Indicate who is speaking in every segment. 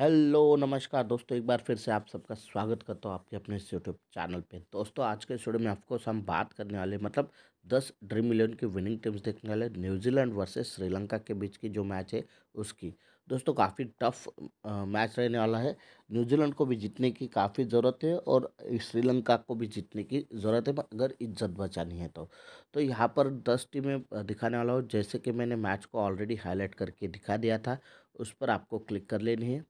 Speaker 1: hello नमस्कार दोस्तों एक बार फिर से आप सबका स्वागत करता हूँ आपके अपने इस यूट्यूब चैनल पे दोस्तों आज के स्टूडियो में आपको हम बात करने वाले मतलब दस ड्रीम इलेवन की विनिंग टीम्स देखने वाले न्यूजीलैंड वर्सेस श्रीलंका के बीच की जो मैच है उसकी दोस्तों काफ़ी टफ मैच रहने वाला है न्यूजीलैंड को भी जीतने की काफ़ी ज़रूरत है और श्रीलंका को भी जीतने की ज़रूरत है अगर इज्जत बचानी है तो तो यहाँ पर दस टीमें दिखाने वाला हो जैसे कि मैंने मैच को ऑलरेडी हाईलाइट करके दिखा दिया था उस पर आपको क्लिक कर लेनी है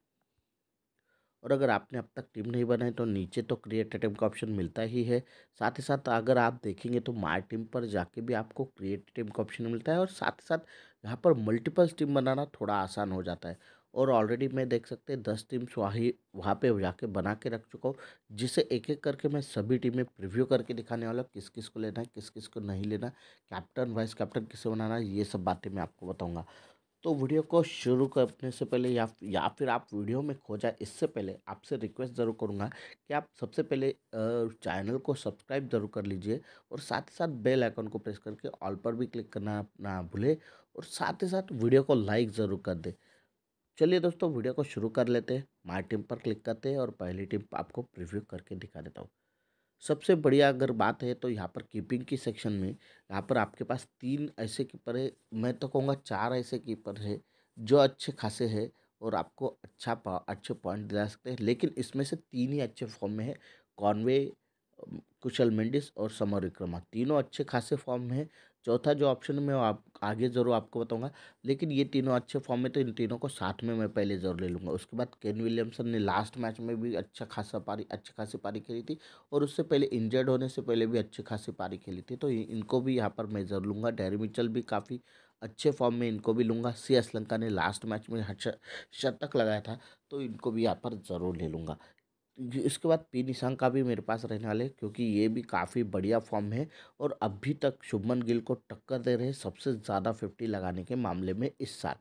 Speaker 1: और अगर आपने अब तक टीम नहीं बनाई तो नीचे तो क्रिएट टीम का ऑप्शन मिलता ही है साथ ही साथ अगर आप देखेंगे तो माई टीम पर जाके भी आपको क्रिएट टीम का ऑप्शन मिलता है और साथ ही साथ यहाँ पर मल्टीपल्स टीम बनाना थोड़ा आसान हो जाता है और ऑलरेडी मैं देख सकते हैं दस टीम्स वही वहाँ पे जाके बना के रख चुका हूँ जिसे एक एक करके मैं सभी टीमें प्रिव्यू करके दिखाने वाला हूँ किस किस को लेना है किस किस को नहीं लेना कैप्टन वाइस कैप्टन किसे बनाना है ये सब बातें मैं आपको बताऊँगा तो वीडियो को शुरू करने से पहले या या फिर आप वीडियो में खो जाए इससे पहले आपसे रिक्वेस्ट ज़रूर करूँगा कि आप सबसे पहले चैनल को सब्सक्राइब ज़रूर कर लीजिए और साथ ही साथ बेल आइकन को प्रेस करके ऑल पर भी क्लिक करना ना भूले और साथ ही साथ वीडियो को लाइक ज़रूर कर दे चलिए दोस्तों वीडियो को शुरू कर लेते हैं माई टीम पर क्लिक करते हैं और पहली टीम आपको प्रिव्यू करके दिखा देता हूँ सबसे बढ़िया अगर बात है तो यहाँ पर कीपिंग की सेक्शन में यहाँ पर आपके पास तीन ऐसे कीपर है मैं तो कहूँगा चार ऐसे कीपर है जो अच्छे खासे हैं और आपको अच्छा अच्छे पॉइंट दिला सकते हैं लेकिन इसमें से तीन ही अच्छे फॉर्म में है कॉनवे कुशल मेंडिस और समर विक्रमा तीनों अच्छे खासे फॉर्म में है चौथा जो ऑप्शन मैं आप आगे ज़रूर आपको बताऊंगा लेकिन ये तीनों अच्छे फॉर्म में तो इन तीनों को साथ में मैं पहले ज़रूर ले लूँगा उसके बाद केन विलियमसन ने लास्ट मैच में भी अच्छा खासा पारी अच्छी खासी पारी खेली थी और उससे पहले इंजर्ड होने से पहले भी अच्छी खासी पारी खेली थी तो इनको भी यहाँ पर मैं ज़रूर लूँगा डेरी मिचल भी काफ़ी अच्छे फॉर्म में इनको भी लूँगा सी एस लंका ने लास्ट मैच में शतक लगाया था तो इनको भी यहाँ पर ज़रूर ले लूँगा इसके बाद पी निशांक का भी मेरे पास रहने वाले क्योंकि ये भी काफ़ी बढ़िया फॉर्म है और अभी तक शुभमन गिल को टक्कर दे रहे सबसे ज़्यादा फिफ्टी लगाने के मामले में इस साल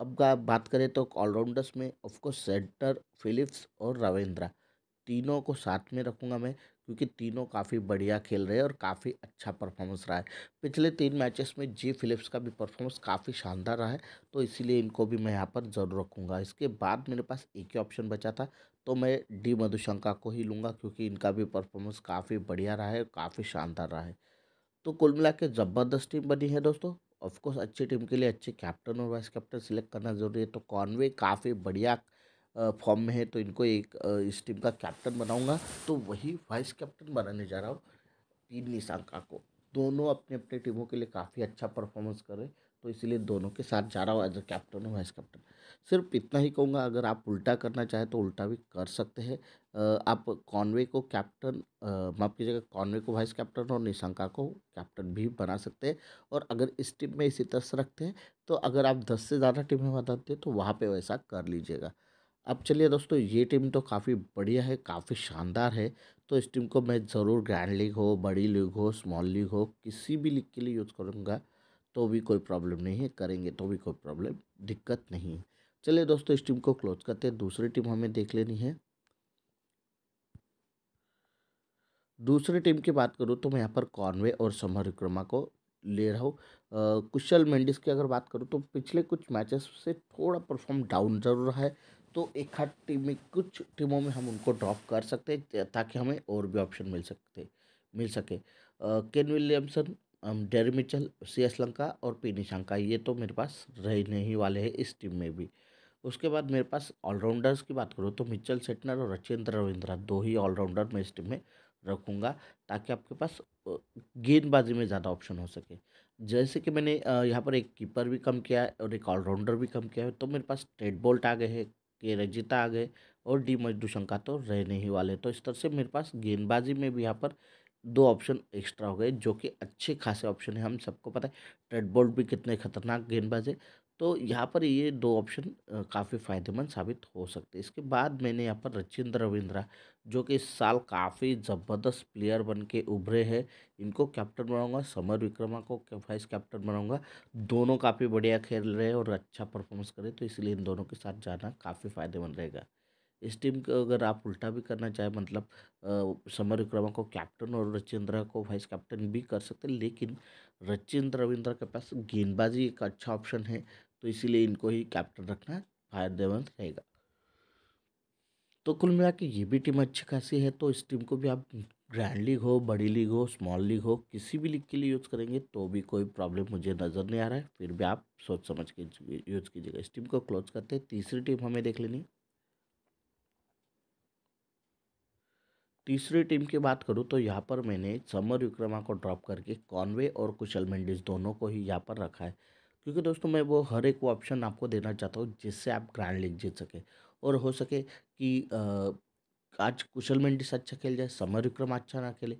Speaker 1: अब बात करें तो ऑलराउंडर्स में ऑफकोर्स सेंटर फिलिप्स और रविंद्रा तीनों को साथ में रखूँगा मैं क्योंकि तीनों काफ़ी बढ़िया खेल रहे हैं और काफ़ी अच्छा परफॉर्मेंस रहा है पिछले तीन मैचेस में जी फिलिप्स का भी परफॉर्मेंस काफ़ी शानदार रहा है तो इसीलिए इनको भी मैं यहाँ पर ज़रूर रखूँगा इसके बाद मेरे पास एक ही ऑप्शन बचा था तो मैं डी मधुशंका को ही लूँगा क्योंकि इनका भी परफॉर्मेंस काफ़ी बढ़िया रहा है काफ़ी शानदार रहा है तो कुल मिला के ज़बरदस्त टीम बनी है दोस्तों ऑफकोर्स अच्छी टीम के लिए अच्छे कैप्टन और वाइस कैप्टन सिलेक्ट करना ज़रूरी है तो कॉनवे काफ़ी बढ़िया फॉर्म में है तो इनको एक इस टीम का कैप्टन बनाऊंगा तो वही वाइस कैप्टन बनाने जा रहा हूँ पी निशांका को दोनों अपने अपने टीमों के लिए काफ़ी अच्छा परफॉर्मेंस कर रहे तो इसीलिए दोनों के साथ जा रहा हूँ एज अ कैप्टन और वाइस कैप्टन सिर्फ इतना ही कहूँगा अगर आप उल्टा करना चाहें तो उल्टा भी कर सकते हैं आप कॉनवे को कैप्टन माफ कीजिएगा कॉनवे को वाइस कैप्टन और निशंका को कैप्टन भी बना सकते हैं और अगर इस टीम में इसी तरह से रखते हैं तो अगर आप दस से ज़्यादा टीमें बनाते हैं तो वहाँ पर वैसा कर लीजिएगा अब चलिए दोस्तों ये टीम तो काफ़ी बढ़िया है काफ़ी शानदार है तो इस टीम को मैं ज़रूर ग्रैंड लीग हो बड़ी लीग हो स्मॉल लीग हो किसी भी लीग के लिए यूज़ करूँगा तो भी कोई प्रॉब्लम नहीं है करेंगे तो भी कोई प्रॉब्लम दिक्कत नहीं है चलिए दोस्तों इस टीम को क्लोज करते हैं दूसरी टीम हमें देख लेनी है दूसरी टीम की बात करूँ तो मैं यहाँ पर कॉनवे और समर विक्रमा को ले रहा हूँ कुशल मेंडिस की अगर बात करूँ तो पिछले कुछ मैचेस से थोड़ा परफॉर्म डाउन जरूर रहा है तो एक हद टीम में कुछ टीमों में हम उनको ड्रॉप कर सकते हैं ताकि हमें और भी ऑप्शन मिल सकते मिल सके Kane Williamson Daryl Mitchell C Asalanka और पी निशांका ये तो मेरे पास रहने ही वाले हैं इस टीम में भी उसके बाद मेरे पास ऑलराउंडर्स की बात करूँ तो मिचल सेटनर और रचेंद्र रविंद्रा दो ही ऑलराउंडर मैं इस टीम में रखूँगा ताकि आपके पास गेंदबाजी में ज़्यादा ऑप्शन हो सके जैसे कि मैंने यहाँ पर एक कीपर भी कम किया है और एक ऑलराउंडर भी कम किया है तो मेरे पास ट्रेड बॉल्ट आ गए हैं के रजिता आ गए और डी मजदूशंका तो रहने ही वाले तो इस तरह से मेरे पास गेंदबाजी में भी यहाँ पर दो ऑप्शन एक्स्ट्रा हो गए जो कि अच्छे खासे ऑप्शन है हम सबको पता है ट्रेड भी कितने खतरनाक गेंदबाज है तो यहाँ पर ये दो ऑप्शन काफ़ी फ़ायदेमंद साबित हो सकते हैं इसके बाद मैंने यहाँ पर रचिंद्र रविंद्रा जो कि इस साल काफ़ी ज़बरदस्त प्लेयर बन के उभरे हैं इनको कैप्टन बनाऊंगा समर विक्रमा को वाइस कैप्टन बनाऊंगा दोनों काफ़ी बढ़िया खेल रहे हैं और अच्छा परफॉर्मेंस करें तो इसलिए इन दोनों के साथ जाना काफ़ी फ़ायदेमंद रहेगा इस टीम को अगर आप उल्टा भी करना चाहें मतलब समर विक्रमा को कैप्टन और रचिंद्रा को वाइस कैप्टन भी कर सकते लेकिन रचिंद्र रविंद्र के पास गेंदबाजी एक अच्छा ऑप्शन है तो इसीलिए इनको ही कैप्टन रखना फायदेमंद रहेगा तो कुल मिला के ये भी टीम अच्छी खासी है तो इस टीम को भी आप ग्रैंड लीग हो बड़ी लीग हो स्मॉल लीग हो किसी भी लीग के लिए यूज़ करेंगे तो भी कोई प्रॉब्लम मुझे नज़र नहीं आ रहा है फिर भी आप सोच समझ के यूज़ कीजिएगा इस टीम को क्लोज करते हैं तीसरी टीम हमें देख लेनी तीसरी टीम की बात करूँ तो यहाँ पर मैंने समर विक्रमा को ड्रॉप करके कॉनवे और कुशल मेंडिस दोनों को ही यहाँ पर रखा है क्योंकि दोस्तों मैं वो हर एक ऑप्शन आपको देना चाहता हूँ जिससे आप ग्रैंड लीग जीत सके और हो सके कि आज कुशल मेंडिस अच्छा खेल जाए समर विक्रम अच्छा ना खेले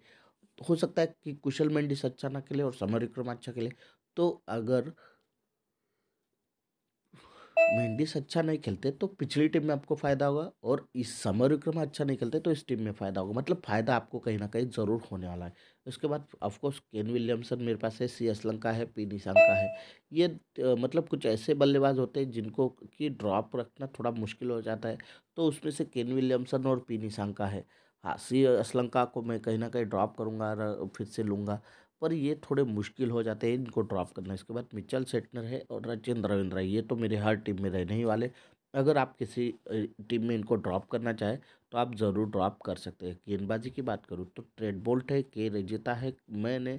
Speaker 1: हो सकता है कि कुशल मेंडिस अच्छा ना खेले और समर विक्रम अच्छा खेले तो अगर मेंडिस अच्छा नहीं खेलते तो पिछली टीम में आपको फ़ायदा होगा और इस समय विक्रम अच्छा नहीं खेलते तो इस टीम में फ़ायदा होगा मतलब फ़ायदा आपको कहीं ना कहीं ज़रूर होने वाला है उसके बाद ऑफकोर्स केन विलियमसन मेरे पास है सी असलम का है पी निशान का है ये तो मतलब कुछ ऐसे बल्लेबाज होते हैं जिनको कि ड्रॉप रखना थोड़ा मुश्किल हो जाता है तो उसमें से केन विलियमसन और पी निशान का है हाँ सी असलंका को मैं कहीं ना कहीं ड्रॉप करूँगा फिर से लूँगा पर ये थोड़े मुश्किल हो जाते हैं इनको ड्रॉप करना इसके बाद मिचल सेटनर है और रचिन रविंद्र ये तो मेरे हर टीम में रहने ही वाले अगर आप किसी टीम में इनको ड्रॉप करना चाहें तो आप ज़रूर ड्रॉप कर सकते हैं गेंदबाजी की बात करूँ तो ट्रेड बोल्ट है के रजिता है मैंने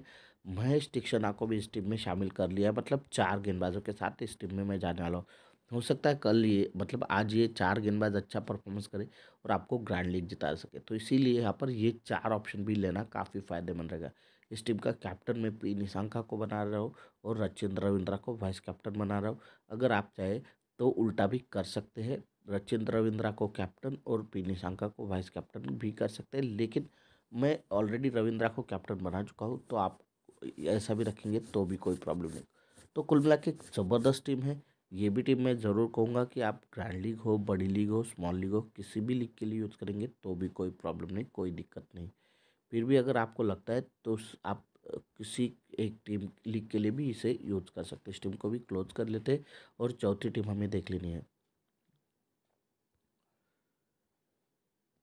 Speaker 1: महेश टिक्शना को भी इस टीम में शामिल कर लिया मतलब चार गेंदबाजों के साथ इस टीम में मैं जाने वाला हूँ हो सकता है कल ये मतलब आज ये चार गेंदबाज अच्छा परफॉर्मेंस करे और आपको ग्रैंड लीग जिता सके तो इसीलिए यहाँ पर ये चार ऑप्शन भी लेना काफ़ी फ़ायदेमंद रहेगा इस टीम का कैप्टन मैं पी निशांका को बना रहा हूँ और रचिन रविंद्रा को वाइस कैप्टन बना रहा हूँ अगर आप चाहें तो उल्टा भी कर सकते हैं रचिन रविंद्रा को कैप्टन और पी निशांका को वाइस कैप्टन भी कर सकते हैं लेकिन मैं ऑलरेडी रविंद्रा को कैप्टन बना चुका हूँ तो आप ऐसा भी रखेंगे तो भी कोई प्रॉब्लम नहीं तो कुल मिला के ज़बरदस्त टीम है ये भी टीम मैं ज़रूर कहूँगा कि आप ग्रैंड लीग हो बड़ी लीग हो स्मॉल लीग हो किसी भी लीग के लिए यूज़ करेंगे तो भी कोई प्रॉब्लम नहीं कोई दिक्कत नहीं फिर भी अगर आपको लगता है तो आप किसी एक टीम लीग के लिए भी इसे यूज कर सकते इस टीम को भी क्लोज कर लेते और चौथी टीम हमें देख लेनी है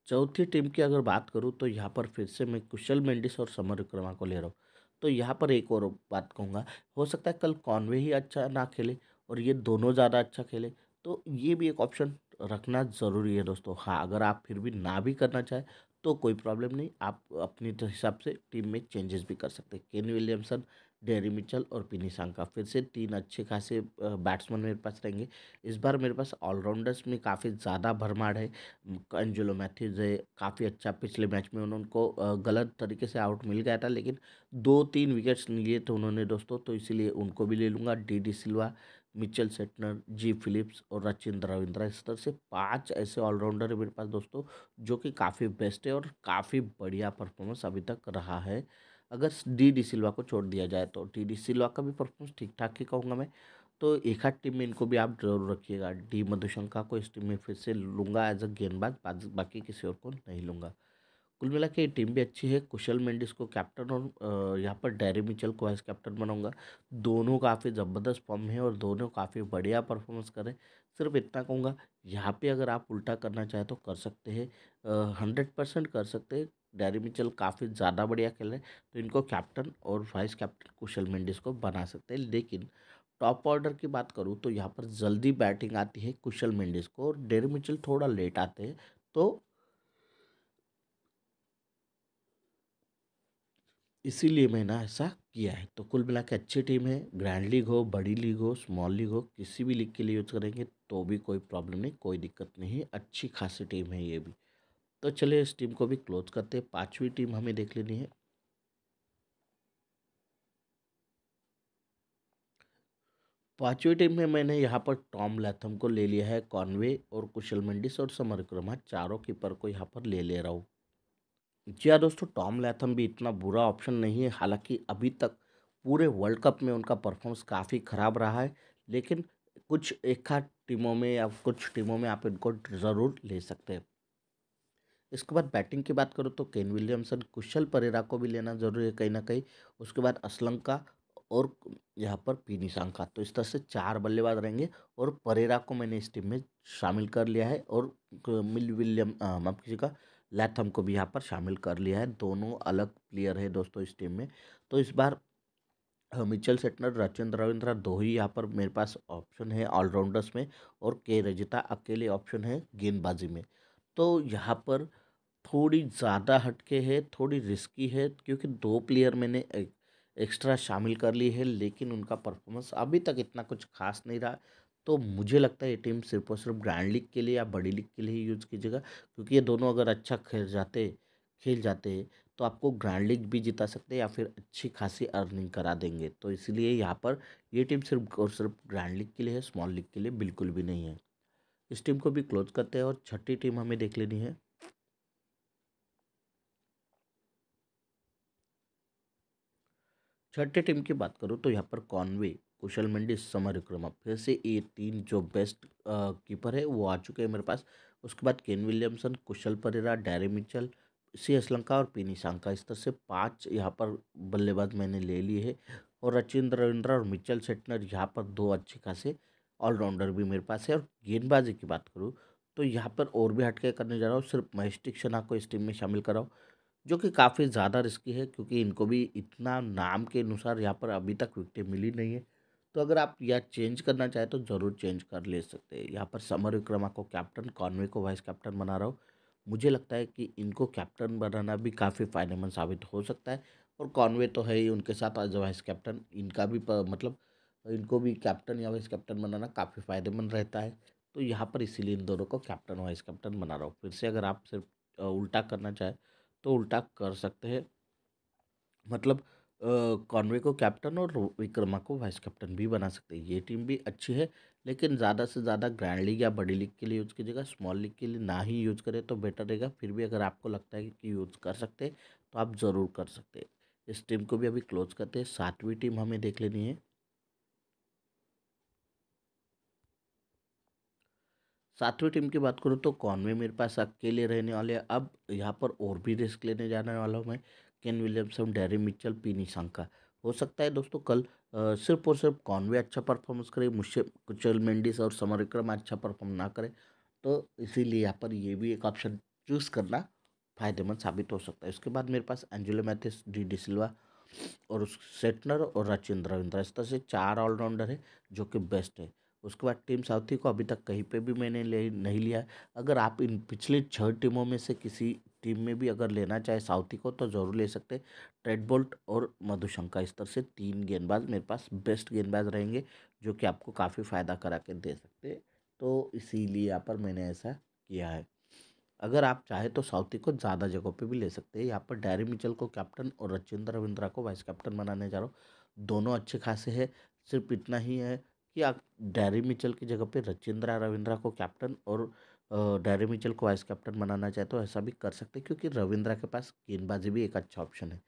Speaker 1: चौथी टीम की अगर बात करूँ तो यहाँ पर फिर से मैं कुशल मेंडिस और समर विक्रमा को ले रहा हूँ तो यहाँ पर एक और बात कहूँगा हो सकता है कल कॉनवे ही अच्छा ना खेले और ये दोनों ज़्यादा अच्छा खेले तो ये भी एक ऑप्शन रखना ज़रूरी है दोस्तों हाँ अगर आप फिर भी ना भी करना चाहें तो कोई प्रॉब्लम नहीं आप अपने तो हिसाब से टीम में चेंजेस भी कर सकते हैं केन विलियमसन डेरी मिचल और पिनी सांका फिर से तीन अच्छे खासे बैट्समैन मेरे पास रहेंगे इस बार मेरे पास ऑलराउंडर्स में काफ़ी ज़्यादा भरमाड़ है एंजुलो मैथ्यूज है काफ़ी अच्छा पिछले मैच में उनको गलत तरीके से आउट मिल गया था लेकिन दो तीन विकेट्स लिए थे उन्होंने दोस्तों तो इसीलिए उनको भी ले लूँगा D de Silva Mitchell Santner G Phillips और रचिंद्र रविंद्रा इस तरह से पांच ऐसे ऑलराउंडर है मेरे पास दोस्तों जो कि काफ़ी बेस्ट है और काफ़ी बढ़िया परफॉर्मेंस अभी तक रहा है अगर डी डी सिल्वा को छोड़ दिया जाए तो डी डी सिल्वा का भी परफॉर्मेंस ठीक ठाक ही कहूँगा मैं तो एक हाथ टीम में इनको भी आप जरूर रखिएगा डी मधुशंका को इस टीम में फिर से लूँगा एज अ गेंदबाज बाकी किसी और को नहीं लूँगा कुल मिला के टीम भी अच्छी है कुशल मेंडिस को कैप्टन और यहाँ पर डैरी मिचल को वाइस कैप्टन बनाऊंगा दोनों काफ़ी ज़बरदस्त फॉर्म है और दोनों काफ़ी बढ़िया परफॉर्मेंस करें सिर्फ इतना कहूँगा यहाँ पे अगर आप उल्टा करना चाहें तो कर सकते हैं हंड्रेड परसेंट कर सकते हैं डैरी मिचल काफ़ी ज़्यादा बढ़िया खेल रहे तो इनको कैप्टन और वाइस कैप्टन कुशल मेंडिस को बना सकते हैं लेकिन टॉप ऑर्डर की बात करूँ तो यहाँ पर जल्दी बैटिंग आती है कुशल मेंडिस को और डेरी मिचल थोड़ा लेट आते हैं तो इसीलिए मैंने ऐसा किया है तो कुल मिला अच्छी टीम है ग्रैंड लीग हो बड़ी लीग हो स्मॉल लीग हो किसी भी लीग के लिए यूज़ करेंगे तो भी कोई प्रॉब्लम नहीं कोई दिक्कत नहीं अच्छी खासी टीम है ये भी तो चलिए इस टीम को भी क्लोज करते हैं पाँचवीं टीम हमें देख लेनी है पांचवी टीम में मैंने यहाँ पर टॉम लैथम को ले लिया है कॉनवे और कुशल मंडिस और समर क्रमा चारों कीपर को यहाँ पर ले ले रहा हूँ जी हाँ दोस्तों टॉम लैथम भी इतना बुरा ऑप्शन नहीं है हालांकि अभी तक पूरे वर्ल्ड कप में उनका परफॉर्मेंस काफ़ी ख़राब रहा है लेकिन कुछ एक टीमों में या कुछ टीमों में आप इनको ज़रूर ले सकते हैं इसके बाद बैटिंग की बात करो तो केन विलियमसन कुशल परेरा को भी लेना ज़रूरी है कहीं ना कहीं उसके बाद असलंका और यहाँ पर पी निशांका तो इस तरह से चार बल्लेबाज रहेंगे और परेरा को मैंने इस टीम में शामिल कर लिया है और मिल विलियम माफ का लैथम को भी यहाँ पर शामिल कर लिया है दोनों अलग प्लेयर है दोस्तों इस टीम में तो इस बार मिचेल सेटनर रचिंद्र रविंद्र दो ही यहाँ पर मेरे पास ऑप्शन है ऑलराउंडर्स में और के रजिता अकेले ऑप्शन है गेंदबाजी में तो यहाँ पर थोड़ी ज़्यादा हटके है थोड़ी रिस्की है क्योंकि दो प्लेयर मैंने एक्स्ट्रा शामिल कर ली है लेकिन उनका परफॉर्मेंस अभी तक इतना कुछ खास नहीं रहा तो मुझे लगता है ये टीम सिर्फ और सिर्फ ग्रैंड लीग के लिए या बड़ी लीग के लिए ही यूज़ कीजिएगा क्योंकि ये दोनों अगर अच्छा खेल जाते खेल जाते तो आपको ग्रैंड लीग भी जिता सकते हैं या फिर अच्छी खासी अर्निंग करा देंगे तो इसलिए यहाँ पर ये टीम सिर्फ और सिर्फ ग्रैंड लीग के लिए है स्मॉल लीग के लिए बिल्कुल भी नहीं है इस टीम को भी क्लोज करते हैं और छठी टीम हमें देख लेनी है छठी टीम की बात करूँ तो यहाँ पर कॉन्वे कुशल मंडी समर विक्रमा फिर से ये तीन जो बेस्ट कीपर है वो आ चुके हैं मेरे पास उसके बाद Kane Williamson Kusal Perera Daryl Mitchell C Asalanka और पीनी सांका इस तरह से पांच यहाँ पर बल्लेबाज मैंने ले लिए है और रचिंद्र रविंद्र और मिचल सेटनर यहाँ पर दो अच्छे खासे ऑलराउंडर भी मेरे पास है और गेंदबाजी की बात करूँ तो यहाँ पर और भी हटके करने जा रहा हूँ सिर्फ महेस्टिक शना को इस टीम में शामिल कराओ जो कि काफ़ी ज़्यादा रिस्की है क्योंकि इनको भी इतना नाम के अनुसार यहाँ पर अभी तक विकटें मिली नहीं है तो अगर आप यह चेंज करना चाहें तो ज़रूर चेंज कर ले सकते हैं यहाँ पर समर विक्रमा को कैप्टन कॉनवे को वाइस कैप्टन बना रहा हूँ मुझे लगता है कि इनको कैप्टन बनाना भी काफ़ी फ़ायदेमंद साबित हो सकता है और कॉनवे तो है ही उनके साथ एज वाइस कैप्टन इनका भी मतलब इनको भी कैप्टन या वाइस कैप्टन बनाना काफ़ी फ़ायदेमंद रहता है तो यहाँ पर इसीलिए इन दोनों को कैप्टन वाइस कैप्टन बना रहा हूँ फिर से अगर आप सिर्फ उल्टा करना चाहें तो उल्टा कर सकते हैं मतलब कॉनवे को कैप्टन और विक्रमा को वाइस कैप्टन भी बना सकते हैं ये टीम भी अच्छी है लेकिन ज़्यादा से ज़्यादा ग्रैंड लीग या बड़ी लीग के लिए यूज़ कीजिएगा स्मॉल लीग के लिए ना ही यूज़ करें तो बेटर रहेगा फिर भी अगर आपको लगता है कि यूज़ कर सकते तो आप ज़रूर कर सकते इस टीम को भी अभी क्लोज करते हैं सातवीं टीम हमें देख लेनी है सातवीं टीम की बात करूँ तो कॉनवे मेरे पास अकेले रहने वाले अब यहाँ पर और भी रिस्क लेने जाने वाला हूँ मैं Kane Williamson Daryl Mitchell P Nissanka हो सकता है दोस्तों कल सिर्फ और सिर्फ कॉनवे अच्छा परफॉर्मेंस करे मुझसे कुचल मेंडिस और विक्रमा अच्छा परफॉर्म ना करे तो इसीलिए यहाँ पर ये भी एक ऑप्शन चूज़ करना फ़ायदेमंद साबित हो सकता है उसके बाद मेरे पास Angelo Mathews D de Silva और उस सेटनर और रचिन रविंद्र इस तरह से चार ऑलराउंडर है जो कि बेस्ट है उसके बाद टीम साउथी को अभी तक कहीं पे भी मैंने ले नहीं लिया अगर आप इन पिछले छः टीमों में से किसी टीम में भी अगर लेना चाहे साउथी को तो ज़रूर ले सकते हैं ट्रेड बोल्ट और मधुशंका इस तरह से तीन गेंदबाज मेरे पास बेस्ट गेंदबाज रहेंगे जो कि आपको काफ़ी फ़ायदा करा के दे सकते हैं तो इसीलिए यहाँ पर मैंने ऐसा किया है अगर आप चाहे तो साउथी को ज़्यादा जगहों पे भी ले सकते हैं यहाँ पर डैरी मिचल को कैप्टन और रचिंद्र रविंद्रा को वाइस कैप्टन बनाने जा रहा हूँ दोनों अच्छे खासे हैं सिर्फ इतना ही है कि आप डैरी मिचल की जगह पे रचिंद्रा रविंद्रा को कैप्टन और डेरी मिचल को वाइस कैप्टन बनाना चाहे तो ऐसा भी कर सकते हैं क्योंकि रविंद्रा के पास गेंदबाजी भी एक अच्छा ऑप्शन है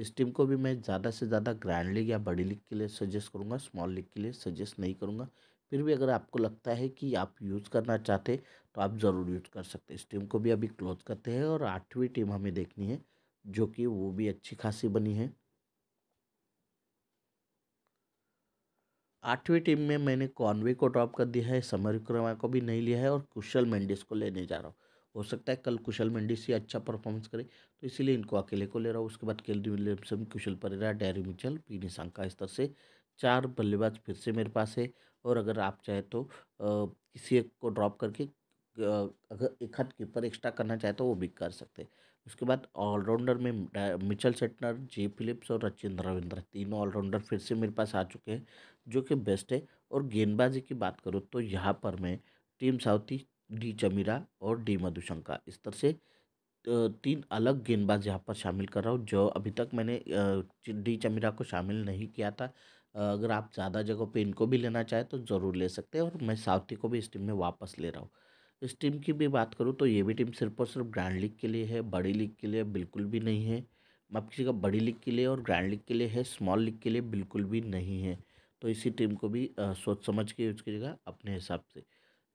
Speaker 1: इस टीम को भी मैं ज़्यादा से ज़्यादा ग्रैंड लीग या बड़ी लीग के लिए सजेस्ट करूँगा स्मॉल लीग के लिए सजेस्ट नहीं करूँगा फिर भी अगर आपको लगता है कि आप यूज़ करना चाहते तो आप ज़रूर यूज़ कर सकते इस टीम को भी अभी क्लोज करते हैं और आठवीं टीम हमें देखनी है जो कि वो भी अच्छी खासी बनी है आठवीं टीम में मैंने कॉनवे को ड्रॉप कर दिया है समर विक्रमा को भी नहीं लिया है और कुशल मेंडिस को लेने जा रहा हूँ हो सकता है कल कुशल मेंडिस ही अच्छा परफॉर्मेंस करे तो इसीलिए इनको अकेले को ले रहा हूँ उसके बाद Kane Williamson Kusal Perera Daryl Mitchell P Nissanka इस तरह से चार बल्लेबाज फिर से मेरे पास है और अगर आप चाहे तो किसी एक को ड्रॉप करके अगर एक हद कीपर एक्स्ट्रा करना चाहे तो वो भी कर सकते हैं उसके बाद ऑलराउंडर में मिचल सेटनर जे फिलिप्स और रचिन रविंद्र तीनों ऑलराउंडर फिर से मेरे पास आ चुके हैं जो कि बेस्ट है और गेंदबाजी की बात करूँ तो यहाँ पर मैं टीम साउथी डी चमीरा और डी मधुशंका इस तरह से तीन अलग गेंदबाज यहाँ पर शामिल कर रहा हूँ जो अभी तक मैंने डी चमीरा को शामिल नहीं किया था अगर आप ज़्यादा जगह पे इनको भी लेना चाहें तो ज़रूर ले सकते हैं और मैं साउथी को भी इस टीम में वापस ले रहा हूँ इस टीम की भी बात करूँ तो ये भी टीम सिर्फ और सिर्फ ग्रैंड लीग के लिए है बड़ी लीग के लिए बिल्कुल भी नहीं है मैं किसी का बड़ी लीग के लिए और ग्रैंड लीग के लिए है स्मॉल लीग के लिए बिल्कुल भी नहीं है तो इसी टीम को भी सोच समझ के यूज जगह अपने हिसाब से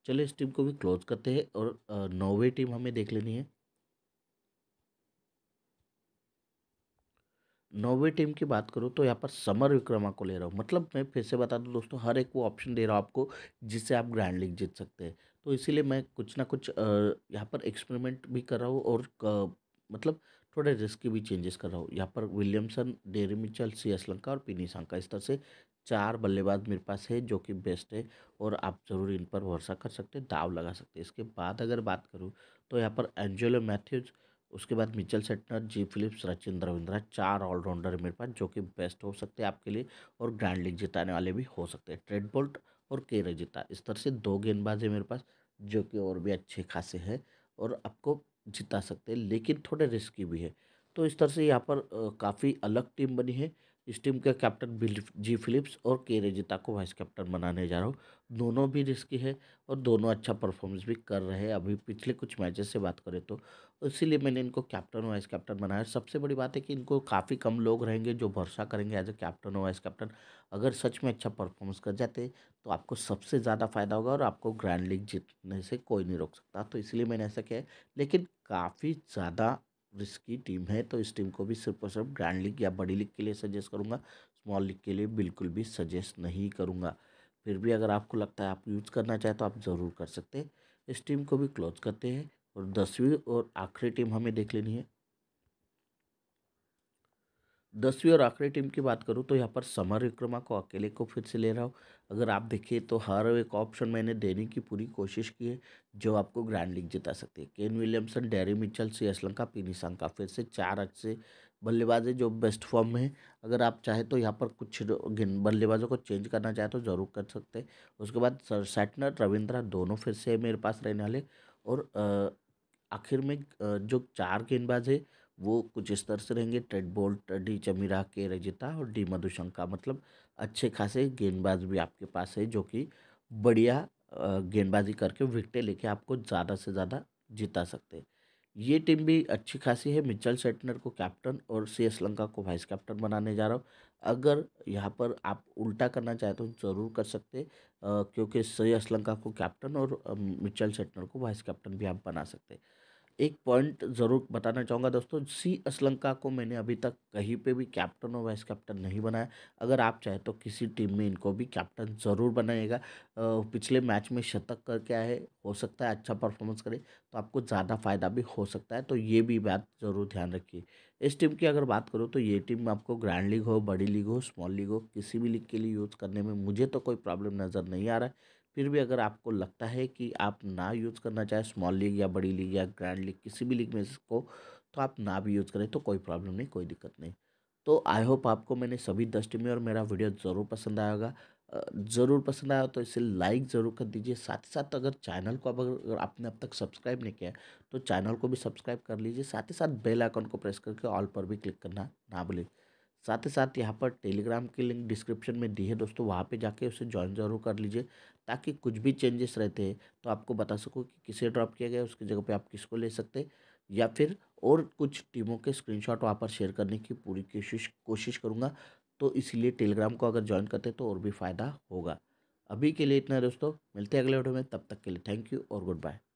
Speaker 1: चलिए इस टीम को भी क्लोज करते हैं और नौवे टीम हमें देख लेनी है नौवे टीम की बात करूँ तो यहाँ पर समर विक्रमा को ले रहा हूँ मतलब मैं फिर से बता दूँ दोस्तों हर एक वो ऑप्शन दे रहा हूँ आपको जिससे आप ग्रैंड लीग जीत सकते हैं तो इसीलिए मैं कुछ ना कुछ यहाँ पर एक्सपेरिमेंट भी कर रहा हूँ और मतलब थोड़े रिस्क भी चेंजेस कर रहा हूँ यहाँ पर Williamson Daryl Mitchell C Asalanka और पिनी सांका इस तरह से चार बल्लेबाज मेरे पास है जो कि बेस्ट है और आप ज़रूर इन पर भरोसा कर सकते हैं दाव लगा सकते हैं इसके बाद अगर बात करूँ तो यहाँ पर एंजेलो मैथ्यूज उसके बाद Mitchell Santner G Phillips Rachin Ravindra चार ऑलराउंडर मेरे पास जो कि बेस्ट हो सकते हैं आपके लिए और ग्रैंड लीग जिताने वाले भी हो सकते हैं ट्रेड बोल्ट और के रजिता इस तरह से दो गेंदबाज है मेरे पास जो कि और भी अच्छे खासे हैं और आपको जिता सकते हैं लेकिन थोड़े रिस्की भी है तो इस तरह से यहाँ पर काफ़ी अलग टीम बनी है इस टीम के कैप्टन जी फिलिप्स और के रजिता को वाइस कैप्टन बनाने जा रहा हूँ दोनों भी रिस्की है और दोनों अच्छा परफॉर्मेंस भी कर रहे हैं अभी पिछले कुछ मैचेस से बात करें तो इसीलिए मैंने इनको कैप्टन वाइस कैप्टन बनाया सबसे बड़ी बात है कि इनको काफ़ी कम लोग रहेंगे जो भरोसा करेंगे एज ए कैप्टन और वाइस कैप्टन अगर सच में अच्छा परफॉर्मेंस कर जाते तो आपको सबसे ज़्यादा फ़ायदा होगा और आपको ग्रैंड लीग जीतने से कोई नहीं रोक सकता तो इसलिए मैंने ऐसा किया है लेकिन काफ़ी ज़्यादा रिस्की टीम है तो इस टीम को भी सिर्फ और सिर्फ ग्रैंड लीग या बड़ी लीग के लिए सजेस्ट करूँगा स्मॉल लीग के लिए बिल्कुल भी सजेस्ट नहीं करूँगा फिर भी अगर आपको लगता है आप यूज़ करना चाहें तो आप ज़रूर कर सकते हैं इस टीम को भी क्लोज करते हैं और दसवीं और आखिरी टीम हमें देख लेनी है दसवीं और आखिरी टीम की बात करूँ तो यहाँ पर समर विक्रमा को अकेले को फिर से ले रहा हूँ अगर आप देखिए तो हर एक ऑप्शन मैंने देने की पूरी कोशिश की है जो आपको ग्रैंड लीग जिता सकती है Kane Williamson Daryl Mitchell C P Nissanka फिर से चार अच्छे बल्लेबाज है जो बेस्ट फॉर्म में है अगर आप चाहे तो यहाँ पर कुछ बल्लेबाजों को चेंज करना चाहे तो ज़रूर कर सकते हैं उसके बाद सर सैटनर रविंद्रा दोनों फिर से मेरे पास रहने वाले और आखिर में जो चार गेंदबाज है वो कुछ इस तरह से रहेंगे टेड बोल्ट डी चमीरा के रजिता और डी मधुशंका मतलब अच्छे खासे गेंदबाज भी आपके पास है जो कि बढ़िया गेंदबाजी करके विकटें लेके आपको ज़्यादा से ज़्यादा जिता सकते हैं ये टीम भी अच्छी खासी है मिचल सेटनर को कैप्टन और सी एस लंका को वाइस कैप्टन बनाने जा रहा हूँ अगर यहाँ पर आप उल्टा करना चाहें तो ज़रूर कर सकते क्योंकि सी एस लंका को कैप्टन और मिचल सेटनर को वाइस कैप्टन भी आप बना सकते हैं एक पॉइंट ज़रूर बताना चाहूँगा दोस्तों सी असलंका को मैंने अभी तक कहीं पे भी कैप्टन और वाइस कैप्टन नहीं बनाया अगर आप चाहे तो किसी टीम में इनको भी कैप्टन ज़रूर बनाएगा पिछले मैच में शतक करके आए हो सकता है अच्छा परफॉर्मेंस करे तो आपको ज़्यादा फ़ायदा भी हो सकता है तो ये भी बात ज़रूर ध्यान रखिए इस टीम की अगर बात करूँ तो ये टीम में आपको ग्रैंड लीग हो बड़ी लीग हो स्मॉल लीग हो किसी भी लीग के लिए यूज़ करने में मुझे तो कोई प्रॉब्लम नज़र नहीं आ रहा है फिर भी अगर आपको लगता है कि आप ना यूज़ करना चाहे स्मॉल लीग या बड़ी लीग या ग्रैंड लीग किसी भी लीग में इसको तो आप ना भी यूज़ करें तो कोई प्रॉब्लम नहीं कोई दिक्कत नहीं तो आई होप आपको मैंने सभी दृष्टि में और मेरा वीडियो ज़रूर पसंद आएगा ज़रूर पसंद आया तो इसे लाइक ज़रूर कर दीजिए साथ ही साथ अगर चैनल को अगर आपने अब तक सब्सक्राइब नहीं किया तो चैनल को भी सब्सक्राइब कर लीजिए साथ ही साथ बेल आइकन को प्रेस करके ऑल पर भी क्लिक करना ना भूलें साथ ही साथ यहाँ पर टेलीग्राम की लिंक डिस्क्रिप्शन में दी है दोस्तों वहाँ पे जाके उसे ज्वाइन जरूर कर लीजिए ताकि कुछ भी चेंजेस रहते हैं तो आपको बता सको कि किसे ड्रॉप किया गया उसकी जगह पे आप किसको ले सकते हैं या फिर और कुछ टीमों के स्क्रीनशॉट वहाँ पर शेयर करने की पूरी कोशिश कोशिश करूँगा तो इसीलिए टेलीग्राम को अगर ज्वाइन करते तो और भी फ़ायदा होगा अभी के लिए इतना दोस्तों मिलते हैं अगले वीडियो में तब तक के लिए थैंक यू और गुड बाय